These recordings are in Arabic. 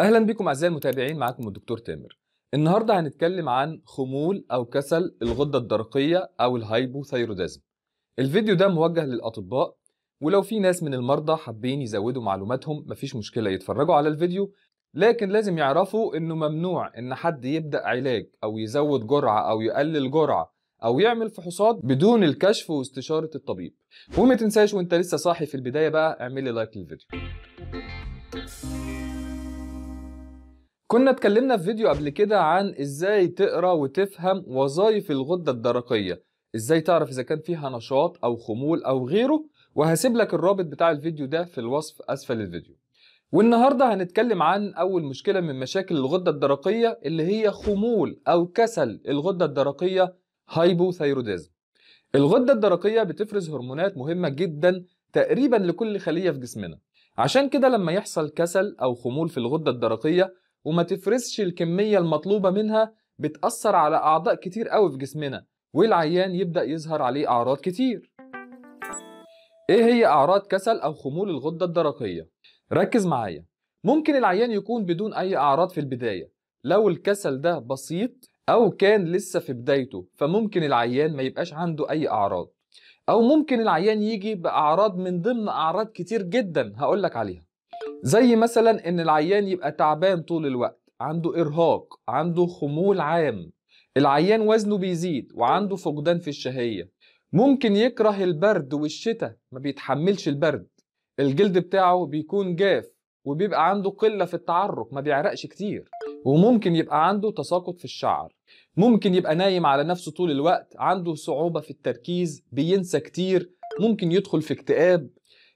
اهلا بكم اعزائي المتابعين معاكم الدكتور تامر النهارده هنتكلم عن خمول او كسل الغده الدرقيه او الهايبوثايروديزم الفيديو ده موجه للاطباء ولو في ناس من المرضى حابين يزودوا معلوماتهم مفيش مشكله يتفرجوا على الفيديو لكن لازم يعرفوا انه ممنوع ان حد يبدا علاج او يزود جرعه او يقلل جرعه او يعمل فحوصات بدون الكشف واستشاره الطبيب وما تنساش وانت لسه صاحي في البدايه بقى اعمل لي لايك للفيديو كنا اتكلمنا في فيديو قبل كده عن ازاي تقرا وتفهم وظائف الغده الدرقيه ازاي تعرف اذا كان فيها نشاط او خمول او غيره وهسيب لك الرابط بتاع الفيديو ده في الوصف اسفل الفيديو والنهارده هنتكلم عن اول مشكله من مشاكل الغده الدرقيه اللي هي خمول او كسل الغده الدرقيه هايبوثايروديزم الغده الدرقيه بتفرز هرمونات مهمه جدا تقريبا لكل خليه في جسمنا عشان كده لما يحصل كسل او خمول في الغده الدرقيه وما تفرزش الكمية المطلوبة منها بتأثر على أعضاء كتير قوي في جسمنا والعيان يبدأ يظهر عليه أعراض كتير إيه هي أعراض كسل أو خمول الغدة الدرقية؟ ركز معايا ممكن العيان يكون بدون أي أعراض في البداية لو الكسل ده بسيط أو كان لسه في بدايته فممكن العيان ما يبقاش عنده أي أعراض أو ممكن العيان يجي بأعراض من ضمن أعراض كتير جدا هقولك عليها زي مثلا ان العيان يبقى تعبان طول الوقت عنده ارهاق عنده خمول عام العيان وزنه بيزيد وعنده فقدان في الشهيه ممكن يكره البرد والشتاء ما بيتحملش البرد الجلد بتاعه بيكون جاف وبيبقى عنده قله في التعرق ما بيعرقش كتير وممكن يبقى عنده تساقط في الشعر ممكن يبقى نايم على نفسه طول الوقت عنده صعوبه في التركيز بينسى كتير ممكن يدخل في اكتئاب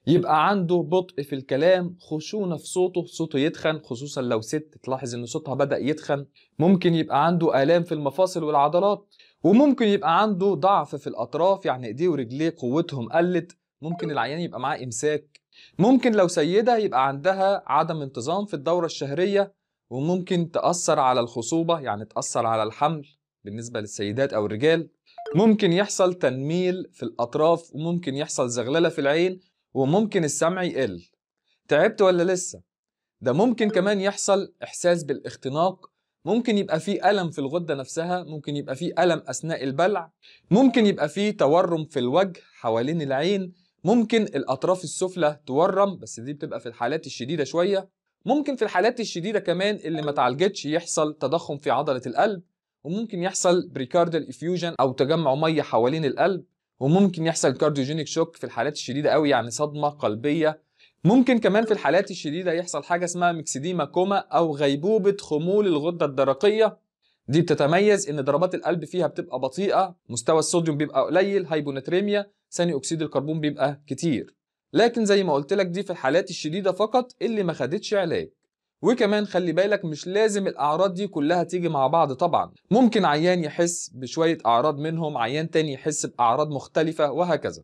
يبقى عنده بطء في الكلام خشونه في صوته صوته يتخن خصوصا لو ست تلاحظ ان صوتها بدا يتخن ممكن يبقى عنده الام في المفاصل والعضلات وممكن يبقى عنده ضعف في الاطراف يعني ايديه ورجليه قوتهم قلت ممكن العيان يبقى معاه امساك ممكن لو سيده يبقى عندها عدم انتظام في الدوره الشهريه وممكن تاثر على الخصوبه يعني تاثر على الحمل بالنسبه للسيدات او الرجال ممكن يحصل تنميل في الاطراف وممكن يحصل زغلله في العين وممكن السمع يقل تعبت ولا لسه ده ممكن كمان يحصل احساس بالاختناق ممكن يبقى فيه ألم في الغدة نفسها ممكن يبقى فيه ألم أثناء البلع ممكن يبقى فيه تورم في الوجه حوالين العين ممكن الأطراف السفلى تورم بس دي بتبقى في الحالات الشديدة شوية ممكن في الحالات الشديدة كمان اللي ما تعالجتش يحصل تضخم في عضلة القلب وممكن يحصل بريكاردل افيوجن او تجمع ميه حوالين القلب وممكن يحصل كارديوجينيك شوك في الحالات الشديده قوي يعني صدمه قلبيه ممكن كمان في الحالات الشديده يحصل حاجه اسمها ميكسيديما كوما او غيبوبه خمول الغده الدرقيه دي بتتميز ان ضربات القلب فيها بتبقى بطيئه مستوى الصوديوم بيبقى قليل هايبوناتريميا ثاني اكسيد الكربون بيبقى كتير لكن زي ما قلت لك دي في الحالات الشديده فقط اللي ما خدتش علاج وكمان خلي بالك مش لازم الاعراض دي كلها تيجي مع بعض طبعا ممكن عيان يحس بشويه اعراض منهم عيان تاني يحس باعراض مختلفه وهكذا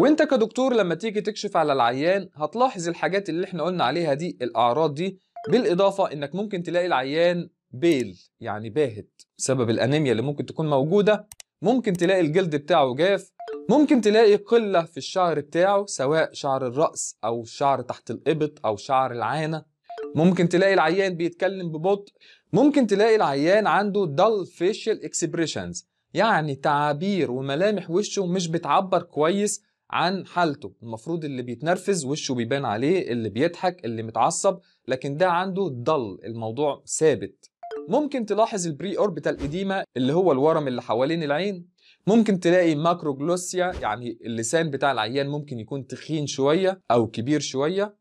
وانت كدكتور لما تيجي تكشف على العيان هتلاحظ الحاجات اللي احنا قلنا عليها دي الاعراض دي بالاضافه انك ممكن تلاقي العيان بيل يعني باهت بسبب الانيميا اللي ممكن تكون موجوده ممكن تلاقي الجلد بتاعه جاف ممكن تلاقي قله في الشعر بتاعه سواء شعر الراس او شعر تحت الابط او شعر العانه ممكن تلاقي العيان بيتكلم ببطء ممكن تلاقي العيان عنده dull facial expressions يعني تعابير وملامح وشه مش بتعبر كويس عن حالته المفروض اللي بيتنرفز وشه بيبان عليه اللي بيضحك اللي متعصب لكن ده عنده ضل الموضوع ثابت ممكن تلاحظ البري اوربيتال اديما اللي هو الورم اللي حوالين العين ممكن تلاقي ماكروجلوسيا يعني اللسان بتاع العيان ممكن يكون تخين شويه او كبير شويه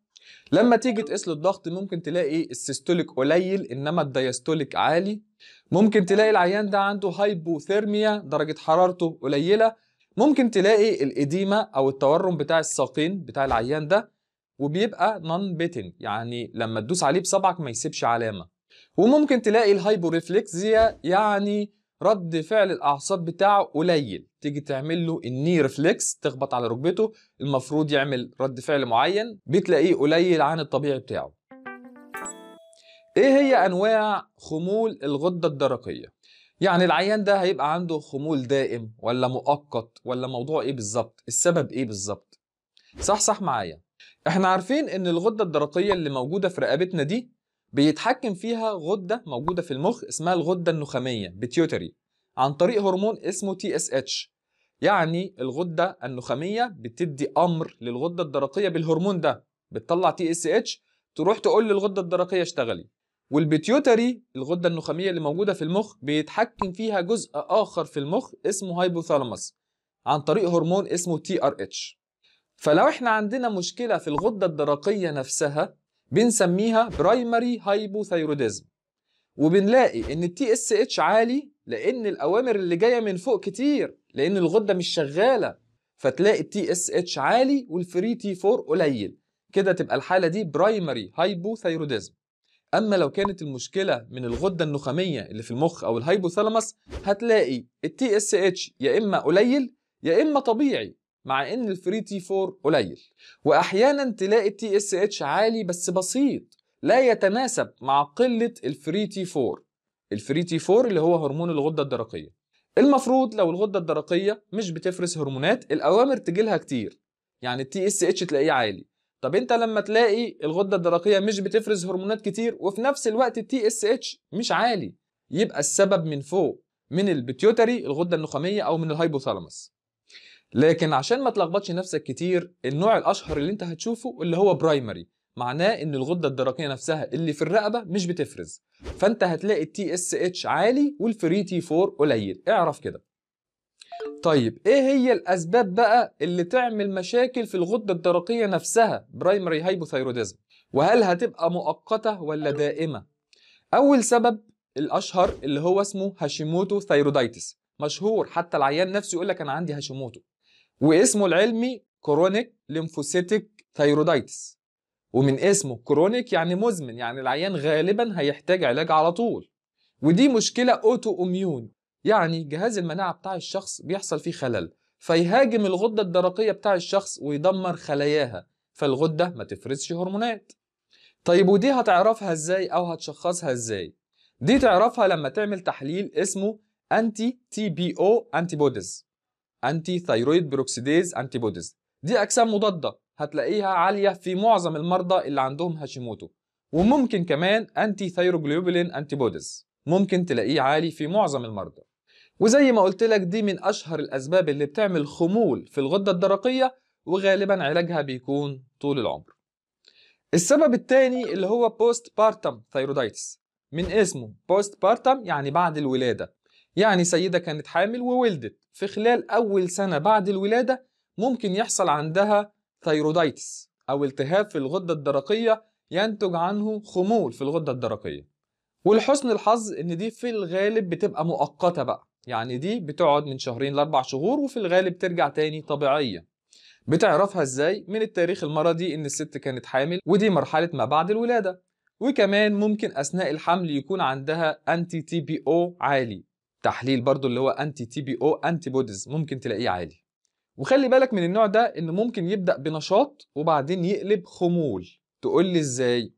لما تيجي تقيس له الضغط ممكن تلاقي إيه؟ السيستوليك قليل انما الدايستوليك عالي ممكن تلاقي العيان ده عنده هايبوثيرميا درجه حرارته قليله ممكن تلاقي الإديمة أو التورم بتاع الساقين بتاع العيان ده وبيبقى نون بيتنج يعني لما تدوس عليه بصبعك ما يسيبش علامة وممكن تلاقي الهايبوريفلكسيا يعني رد فعل الاعصاب بتاعه قليل تيجي تعمل له الني ريفلكس تخبط على ركبته المفروض يعمل رد فعل معين بتلاقيه قليل عن الطبيعي بتاعه ايه هي انواع خمول الغده الدرقيه يعني العيان ده هيبقى عنده خمول دائم ولا مؤقت ولا موضوع ايه بالظبط السبب ايه بالظبط صح صح معايا احنا عارفين ان الغده الدرقيه اللي موجوده في رقبتنا دي بيتحكم فيها غده موجوده في المخ اسمها الغده النخاميه بتيوتري عن طريق هرمون اسمه تي اس اتش يعني الغده النخاميه بتدي امر للغده الدرقيه بالهرمون ده بتطلع تي اس اتش تروح تقول للغده الدرقيه اشتغلي والبيتيوتري الغده النخاميه اللي موجوده في المخ بيتحكم فيها جزء اخر في المخ اسمه هايبوثالاموس عن طريق هرمون اسمه تي ار اتش فلو احنا عندنا مشكله في الغده الدرقيه نفسها بنسميها برايمري هايبوثايروديزم وبنلاقي ان التي اس اتش عالي لان الاوامر اللي جايه من فوق كتير لان الغده مش شغاله فتلاقي التي اس اتش عالي والفري تي 4 قليل كده تبقى الحاله دي برايمري هايبوثايروديزم اما لو كانت المشكله من الغده النخاميه اللي في المخ او الهايبوثالامس هتلاقي التي اس اتش يا اما قليل يا اما طبيعي مع ان الفري تي 4 قليل واحيانا تلاقي التي اس اتش عالي بس بسيط لا يتناسب مع قله الفري تي 4 الفري تي 4 اللي هو هرمون الغده الدرقيه المفروض لو الغده الدرقيه مش بتفرز هرمونات الاوامر تجيلها كتير يعني التي اس اتش تلاقيه عالي طب انت لما تلاقي الغده الدرقيه مش بتفرز هرمونات كتير وفي نفس الوقت التي اس اتش مش عالي يبقى السبب من فوق من البيتيوتري الغده النخاميه او من الهايبوثالاموس لكن عشان ما تلخبطش نفسك كتير النوع الاشهر اللي انت هتشوفه اللي هو برايمري معناه ان الغده الدرقيه نفسها اللي في الرقبه مش بتفرز فانت هتلاقي التي اس اتش عالي والفري تي 4 قليل اعرف كده طيب ايه هي الاسباب بقى اللي تعمل مشاكل في الغده الدرقيه نفسها برايمري هايبوثايروديزم وهل هتبقى مؤقته ولا دائمه اول سبب الاشهر اللي هو اسمه هاشيموتو ثايروديتس مشهور حتى العيان نفسه يقول لك انا عندي هاشيموتو واسمه العلمي كرونيك ليمفوسيتيك ثيرودايتس ومن اسمه كرونيك يعني مزمن يعني العيان غالبا هيحتاج علاج على طول ودي مشكلة اوتو اميون يعني جهاز المناعة بتاع الشخص بيحصل فيه خلل فيهاجم الغدة الدرقية بتاع الشخص ويدمر خلاياها فالغدة ما تفرزش هرمونات طيب ودي هتعرفها ازاي او هتشخصها ازاي دي تعرفها لما تعمل تحليل اسمه انتي تي بي او انتي بوديز انتي ثايرويد بروكسيديز انتي بوديز دي اجسام مضاده هتلاقيها عاليه في معظم المرضى اللي عندهم هاشيموتو وممكن كمان انتي ثايروجلوبولين انتي بوديز ممكن تلاقيه عالي في معظم المرضى وزي ما قلت لك دي من اشهر الاسباب اللي بتعمل خمول في الغده الدرقيه وغالبا علاجها بيكون طول العمر السبب الثاني اللي هو بوست بارتم ثايرويدايتس من اسمه بوست بارتم يعني بعد الولاده يعني سيدة كانت حامل وولدت في خلال أول سنة بعد الولادة ممكن يحصل عندها ثيرودايتس أو التهاب في الغدة الدرقية ينتج عنه خمول في الغدة الدرقية ولحسن الحظ إن دي في الغالب بتبقى مؤقتة بقى يعني دي بتقعد من شهرين لأربع شهور وفي الغالب ترجع تاني طبيعيه بتعرفها إزاي من التاريخ المرضي إن الست كانت حامل ودي مرحلة ما بعد الولادة وكمان ممكن أثناء الحمل يكون عندها أنتي تي بي أو عالي تحليل برضو اللي هو انتي تي بي او انتي بوديز ممكن تلاقيه عالي وخلي بالك من النوع ده ان ممكن يبدا بنشاط وبعدين يقلب خمول تقول لي ازاي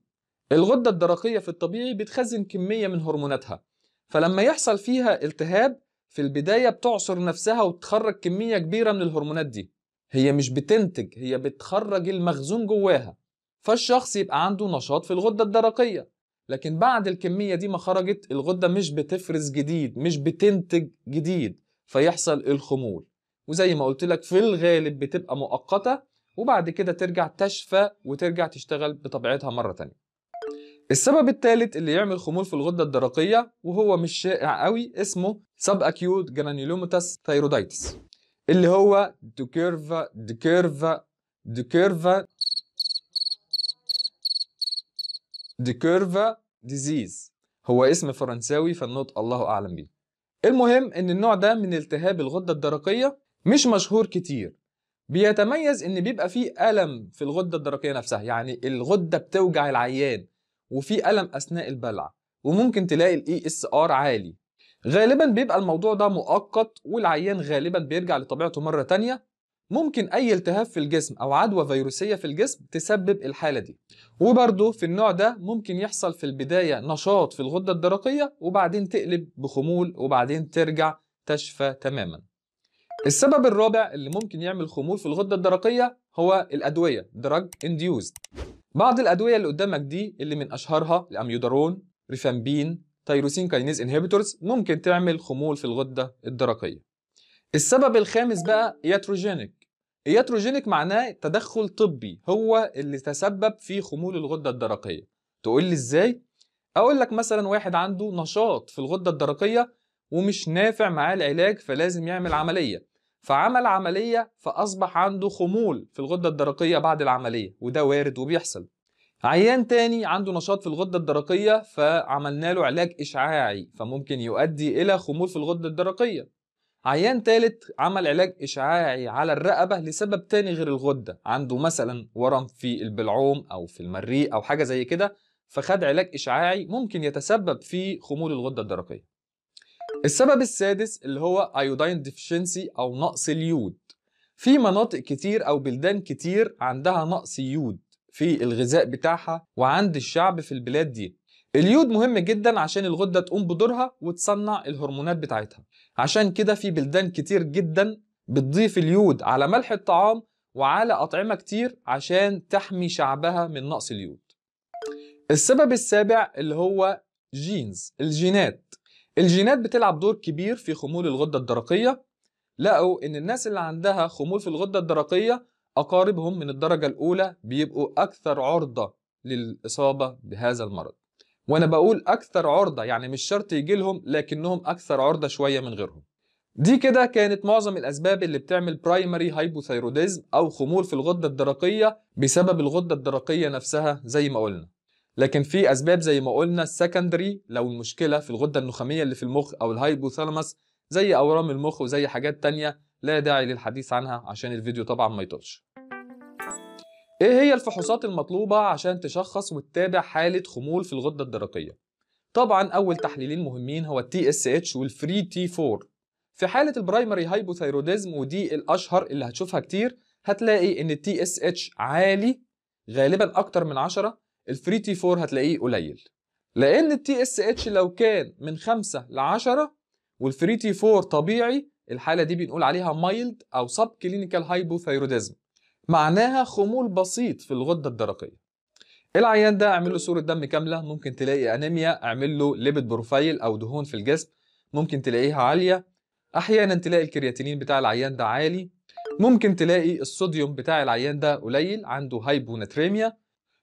الغده الدرقيه في الطبيعي بتخزن كميه من هرموناتها فلما يحصل فيها التهاب في البدايه بتعصر نفسها وتخرج كميه كبيره من الهرمونات دي هي مش بتنتج هي بتخرج المخزون جواها فالشخص يبقى عنده نشاط في الغده الدرقيه لكن بعد الكميه دي ما خرجت الغده مش بتفرز جديد مش بتنتج جديد فيحصل الخمول وزي ما قلت لك في الغالب بتبقى مؤقته وبعد كده ترجع تشفى وترجع تشتغل بطبيعتها مره تانية السبب الثالث اللي يعمل خمول في الغده الدرقيه وهو مش شائع قوي اسمه سب اكيوت جرانيولوماتاس ثيرودايتس اللي هو دوكيرفا دوكيرفا دوكيرفا دي كيرفا ديزيز هو اسم فرنساوي فالنطق الله أعلم بيه المهم إن النوع ده من التهاب الغدة الدرقية مش مشهور كتير بيتميز إن بيبقى فيه ألم في الغدة الدرقية نفسها يعني الغدة بتوجع العيان وفي ألم أثناء البلع وممكن تلاقي الاي اس e ار عالي غالبا بيبقى الموضوع ده مؤقت والعيان غالبا بيرجع لطبيعته مره تانية ممكن أي التهاب في الجسم أو عدوى فيروسية في الجسم تسبب الحالة دي وبرضه في النوع ده ممكن يحصل في البداية نشاط في الغدة الدرقية وبعدين تقلب بخمول وبعدين ترجع تشفى تماما السبب الرابع اللي ممكن يعمل خمول في الغدة الدرقية هو الأدوية دراج Induced بعض الأدوية اللي قدامك دي اللي من أشهرها الأميودارون ريفامبين تيروسين كاينيز انهبيتورز ممكن تعمل خمول في الغدة الدرقية السبب الخامس بقى ياتروجينيك اياتروجينيك معناه تدخل طبي هو اللي تسبب في خمول الغده الدرقيه تقول لي ازاي اقول لك مثلا واحد عنده نشاط في الغده الدرقيه ومش نافع معاه العلاج فلازم يعمل عمليه فعمل عمليه فاصبح عنده خمول في الغده الدرقيه بعد العمليه وده وارد وبيحصل عيان تاني عنده نشاط في الغدة الدرقية فعملنا له علاج إشعاعي فممكن يؤدي إلى خمول في الغدة الدرقية عيان تالت عمل علاج إشعاعي على الرقبة لسبب تاني غير الغدة عنده مثلا ورم في البلعوم أو في المريء أو حاجة زي كده فخد علاج إشعاعي ممكن يتسبب في خمول الغدة الدرقية السبب السادس اللي هو ايودين ديفشنسي أو نقص اليود في مناطق كتير أو بلدان كتير عندها نقص يود في الغذاء بتاعها وعند الشعب في البلاد دي اليود مهم جدا عشان الغدة تقوم بدورها وتصنع الهرمونات بتاعتها عشان كده في بلدان كتير جدا بتضيف اليود على ملح الطعام وعلى أطعمة كتير عشان تحمي شعبها من نقص اليود السبب السابع اللي هو جينز الجينات الجينات بتلعب دور كبير في خمول الغدة الدرقية لقوا إن الناس اللي عندها خمول في الغدة الدرقية أقاربهم من الدرجة الأولى بيبقوا أكثر عرضة للإصابة بهذا المرض وانا بقول اكثر عرضه يعني مش شرط يجي لهم لكنهم اكثر عرضه شويه من غيرهم دي كده كانت معظم الاسباب اللي بتعمل برايمري هايبوثايروديزم او خمول في الغده الدرقيه بسبب الغده الدرقيه نفسها زي ما قلنا لكن في اسباب زي ما قلنا السكندري لو المشكله في الغده النخاميه اللي في المخ او الهايبوثالاموس زي اورام المخ وزي حاجات تانية لا داعي للحديث عنها عشان الفيديو طبعا ما يطولش ايه هي الفحوصات المطلوبة عشان تشخص وتتابع حالة خمول في الغدة الدرقية؟ طبعا اول تحليلين مهمين هو التي اس اتش والفري تي 4 في حالة البرايمري هايبوثايروديزم ودي الاشهر اللي هتشوفها كتير هتلاقي ان التي اس اتش عالي غالبا اكتر من 10 الفري تي 4 هتلاقيه قليل لان التي اس اتش لو كان من 5 ل 10 والفري تي 4 طبيعي الحالة دي بنقول عليها مايلد او سب كلينيكال هايبوثايروديزم معناها خمول بسيط في الغده الدرقيه العيان ده اعمل له صوره دم كامله ممكن تلاقي انيميا اعمل له ليبت بروفايل او دهون في الجسم ممكن تلاقيها عاليه احيانا تلاقي الكرياتينين بتاع العيان ده عالي ممكن تلاقي الصوديوم بتاع العيان ده قليل عنده هايبوناتريميا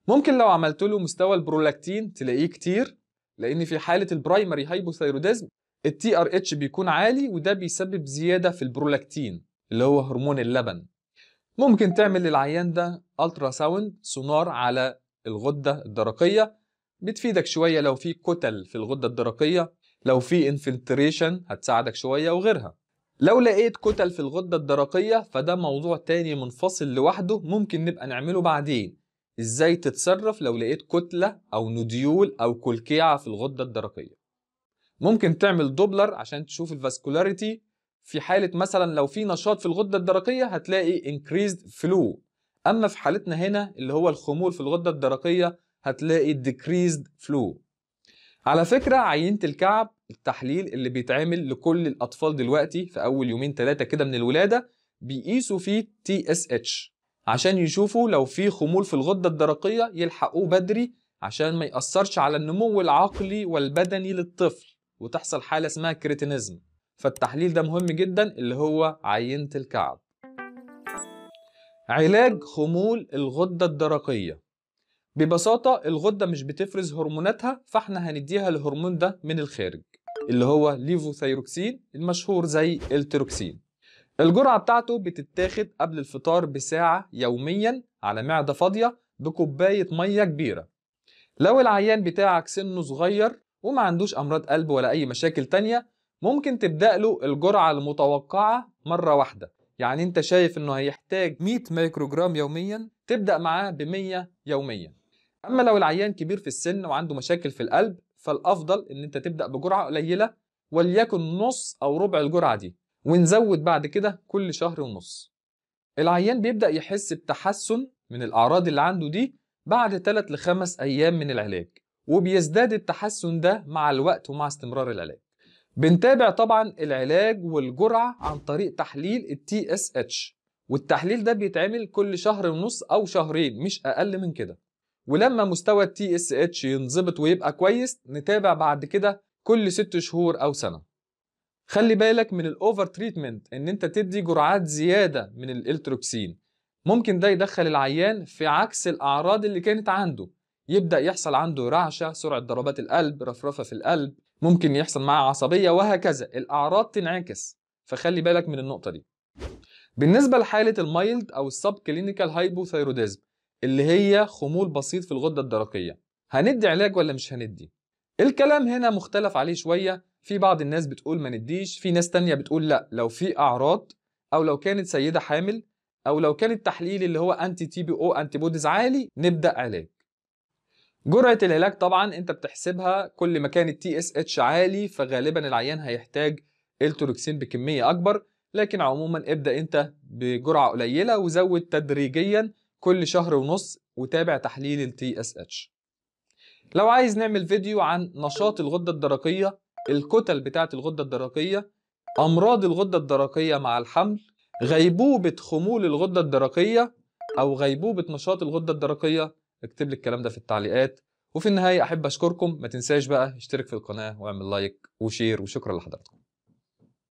ممكن لو عملت له مستوى البرولاكتين تلاقيه كتير لان في حاله البرايمري هايبوثيروديزم التي ار اتش بيكون عالي وده بيسبب زياده في البرولاكتين اللي هو هرمون اللبن ممكن تعمل للعيان ده الترا ساوند سونار على الغده الدرقيه بتفيدك شويه لو في كتل في الغده الدرقيه لو في انفلتريشن هتساعدك شويه وغيرها لو لقيت كتل في الغده الدرقيه فده موضوع تاني منفصل لوحده ممكن نبقى نعمله بعدين ازاي تتصرف لو لقيت كتله او نوديول او كلكيعه في الغده الدرقيه ممكن تعمل دوبلر عشان تشوف الفاسكولاريتي في حالة مثلا لو في نشاط في الغدة الدرقية هتلاقي increased flow أما في حالتنا هنا اللي هو الخمول في الغدة الدرقية هتلاقي decreased flow على فكرة عينة الكعب التحليل اللي بيتعمل لكل الأطفال دلوقتي في أول يومين ثلاثة كده من الولادة بيقيسوا فيه TSH عشان يشوفوا لو في خمول في الغدة الدرقية يلحقوه بدري عشان ما يأثرش على النمو العقلي والبدني للطفل وتحصل حالة اسمها كريتينيزم فالتحليل ده مهم جدا اللي هو عينة الكعب علاج خمول الغدة الدرقية ببساطة الغدة مش بتفرز هرموناتها فاحنا هنديها الهرمون ده من الخارج اللي هو ليفوثيروكسين المشهور زي التيروكسين الجرعة بتاعته بتتاخد قبل الفطار بساعة يوميا على معدة فاضية بكوباية مية كبيرة لو العيان بتاعك سنه صغير وما عندوش أمراض قلب ولا أي مشاكل تانية ممكن تبدأ له الجرعة المتوقعة مرة واحدة يعني انت شايف انه هيحتاج 100 مايكروجرام يوميا تبدأ معاه ب 100 يوميا اما لو العيان كبير في السن وعنده مشاكل في القلب فالافضل ان انت تبدأ بجرعة قليلة وليكن نص او ربع الجرعة دي ونزود بعد كده كل شهر ونص العيان بيبدأ يحس بتحسن من الأعراض اللي عنده دي بعد 3 ل 5 أيام من العلاج وبيزداد التحسن ده مع الوقت ومع استمرار العلاج بنتابع طبعا العلاج والجرعة عن طريق تحليل التي اس اتش والتحليل ده بيتعمل كل شهر ونص أو شهرين مش أقل من كده ولما مستوى التي اس اتش ينظبط ويبقى كويس نتابع بعد كده كل ست شهور أو سنة خلي بالك من الأوفر تريتمنت إن أنت تدي جرعات زيادة من الإلتروكسين ممكن ده يدخل العيان في عكس الأعراض اللي كانت عنده يبدأ يحصل عنده رعشة سرعة ضربات القلب رفرفة في القلب ممكن يحصل معاه عصبيه وهكذا الاعراض تنعكس فخلي بالك من النقطه دي بالنسبه لحاله المايلد او السب كلينيكال هايبوثايروديزم اللي هي خمول بسيط في الغده الدرقيه هندي علاج ولا مش هندي الكلام هنا مختلف عليه شويه في بعض الناس بتقول ما نديش في ناس تانية بتقول لا لو في اعراض او لو كانت سيده حامل او لو كان التحليل اللي هو انتي تي بي او انتي بوديز عالي نبدا علاج جرعه العلاج طبعا انت بتحسبها كل ما كان التي اس اتش عالي فغالبا العيان هيحتاج التروكسين بكميه اكبر لكن عموما ابدا انت بجرعه قليله وزود تدريجيا كل شهر ونص وتابع تحليل التي اس اتش لو عايز نعمل فيديو عن نشاط الغده الدرقيه الكتل بتاعه الغده الدرقيه امراض الغده الدرقيه مع الحمل غيبوبه خمول الغده الدرقيه او غيبوبه نشاط الغده الدرقيه اكتب لي الكلام ده في التعليقات وفي النهايه احب اشكركم ما تنساش بقى اشترك في القناه واعمل لايك وشير وشكرا لحضراتكم